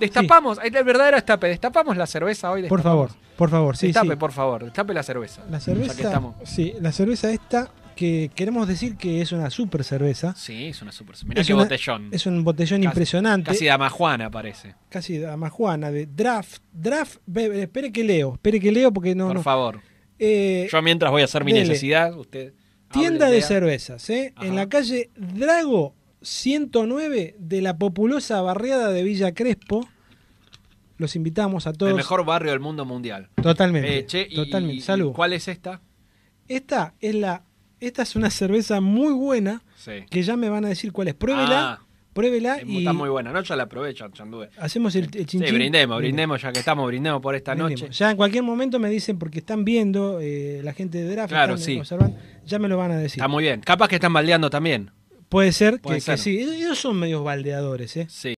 Destapamos, sí. el verdadero estape destapamos la cerveza hoy. Por favor, por favor, sí. Destape, por favor, destape la cerveza. La cerveza. estamos. Sí, la cerveza esta que queremos decir que es una super cerveza. Sí, es una super cerveza. Mirá qué botellón. Es un botellón impresionante. Casi de amajuana parece. Casi de amajuana, de draft. Draft, espere que leo, espere que leo porque no... Por favor. Eh, Yo mientras voy a hacer mi necesidad, usted... Tienda de, cervezas, ¿eh? En la calle Drago 109 de la populosa barriada de Villa Crespo. Los invitamos a todos. El mejor barrio del mundo mundial. Totalmente. Eh, che, Y, ¿Cuál es esta? Esta es la. Esta es una cerveza muy buena. Sí. Que ya me van a decir cuál es. Pruébela. Ah, está muy buena. No, la aprovecha, Chandúe. Hacemos el, chinchín. brindemos, brindemos, ya que estamos, brindemos por esta noche. Ya en cualquier momento me dicen, porque están viendo eh, la gente de Draft. Claro, sí. ya me lo van a decir. Está muy bien. Capaz que están baldeando también. Puede ser, que, sí. Ellos son medios baldeadores, ¿eh? Sí.